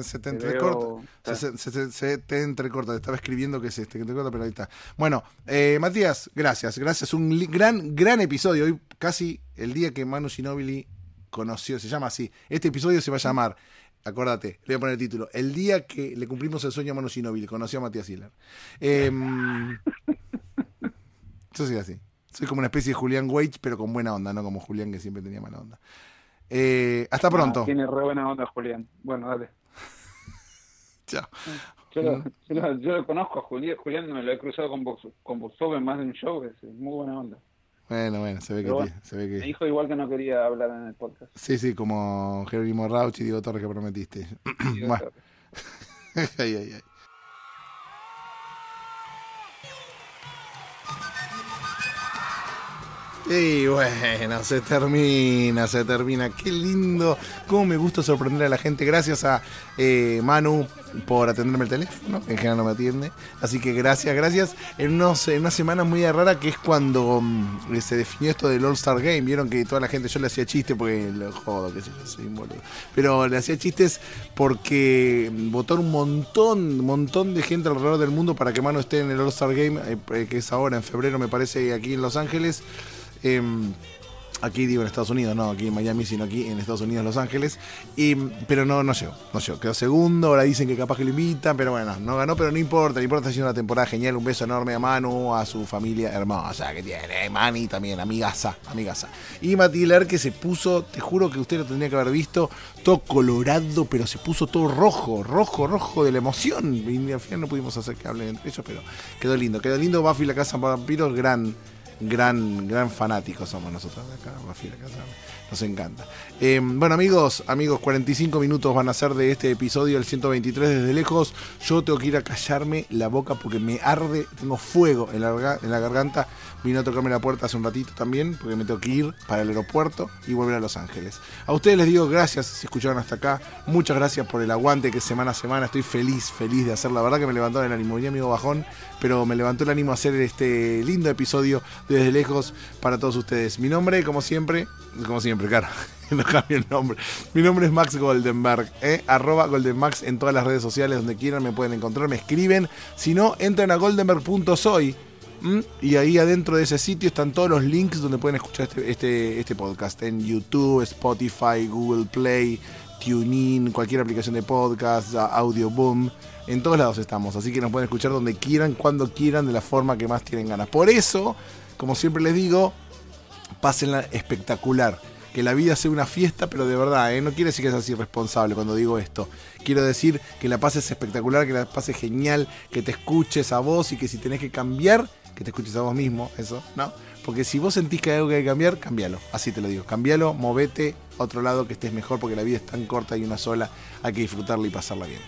se, te entrecorta. estaba escribiendo que es este, que te corta, pero ahí está. Bueno, eh, Matías, gracias. Gracias. Un gran, gran episodio. Hoy casi el día que Manu Ginobili conoció, se llama así. Este episodio se va a llamar, acuérdate, le voy a poner el título. El día que le cumplimos el sueño a Manu Ginobili, conoció a Matías Hiller. Em, yo soy así. Soy como una especie de Julián Wage, pero con buena onda, no como Julián que siempre tenía mala onda. Eh, hasta pronto. tiene re buena onda, Julián. Bueno, dale. Chao. Yo lo, mm. yo, conozco a Julián, me lo he cruzado con, con más de un show, es muy buena onda. Bueno, bueno, se ve, que, se ve que... Me dijo igual que no quería hablar en el podcast. Sí, sí, como Jeremy Rauch y Diego Torres que prometiste. bueno. ay, ay, ay. Y bueno, se termina, se termina. Qué lindo. Cómo me gusta sorprender a la gente. Gracias a eh, Manu por atenderme el teléfono, en general no me atiende. Así que gracias, gracias. En, en una semana muy rara que es cuando mm, eh, se definió esto del All-Star Game. Vieron que toda la gente, yo le hacía chistes porque lo jodo, que soy un Pero le hacía chistes porque mm, votaron un montón, un montón de gente alrededor del mundo para que Manu esté en el All-Star Game, eh, que es ahora en febrero, me parece, aquí en Los Ángeles. Em, aquí digo en Estados Unidos, no aquí en Miami, sino aquí en Estados Unidos, Los Ángeles. Y, pero no, no llegó, no llegó. Quedó segundo, ahora dicen que capaz que lo invitan, pero bueno, no ganó, pero no importa, no importa, está haciendo una temporada genial. Un beso enorme a Manu, a su familia hermosa que tiene, eh, Manny también, amigasa, amigaza. Y Matilde que se puso, te juro que usted lo tendría que haber visto, todo colorado, pero se puso todo rojo, rojo, rojo de la emoción. Y al final no pudimos hacer que hablen entre ellos, pero quedó lindo, quedó lindo. Buffy la Casa Vampiros, gran gran, gran somos nosotros de acá, Mafia Casarme. Nos encanta. Em, bueno, amigos, amigos, 45 minutos van a ser de este episodio, el 123 desde lejos. Yo tengo que ir a callarme la boca porque me arde, tengo fuego en la, en la garganta. Vino a tocarme la puerta hace un ratito también, porque me tengo que ir para el aeropuerto y volver a Los Ángeles. A ustedes les digo gracias si escucharon hasta acá. Muchas gracias por el aguante que semana a semana estoy feliz, feliz de hacer. La verdad que me levantó el ánimo, mi amigo bajón, pero me levantó el ánimo a hacer este lindo episodio desde lejos para todos ustedes. Mi nombre, como siempre, como siempre, claro. No cambio el nombre. Mi nombre es Max Goldenberg, ¿eh? arroba Goldenmax en todas las redes sociales, donde quieran me pueden encontrar, me escriben. Si no, entran a goldenberg.soy y ahí adentro de ese sitio están todos los links donde pueden escuchar este, este, este podcast en YouTube, Spotify, Google Play, TuneIn, cualquier aplicación de podcast, Audio Boom. En todos lados estamos, así que nos pueden escuchar donde quieran, cuando quieran, de la forma que más tienen ganas. Por eso, como siempre les digo, pásenla espectacular. Que la vida sea una fiesta, pero de verdad, ¿eh? no quiere decir que seas irresponsable cuando digo esto. Quiero decir que la es espectacular, que la pases genial, que te escuches a vos y que si tenés que cambiar, que te escuches a vos mismo, eso, ¿no? Porque si vos sentís que hay algo que hay que cambiar, cambialo. Así te lo digo. Cambialo, movete a otro lado que estés mejor porque la vida es tan corta y una sola. Hay que disfrutarla y pasarla bien.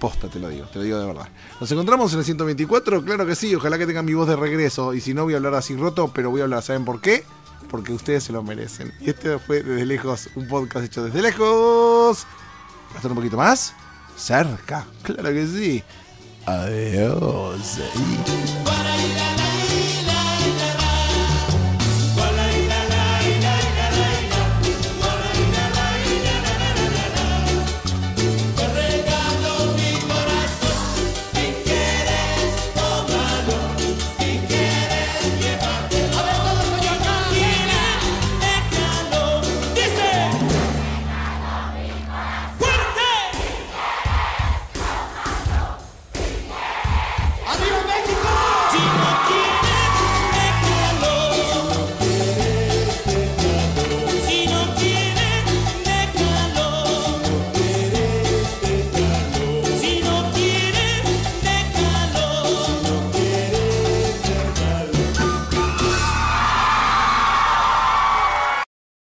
Posta, te lo digo, te lo digo de verdad. ¿Nos encontramos en el 124? Claro que sí, ojalá que tenga mi voz de regreso. Y si no, voy a hablar así roto, pero voy a hablar, ¿saben por qué? porque ustedes se lo merecen. Y este fue Desde Lejos, un podcast hecho desde lejos. Hasta un poquito más. Cerca, claro que sí. Adiós.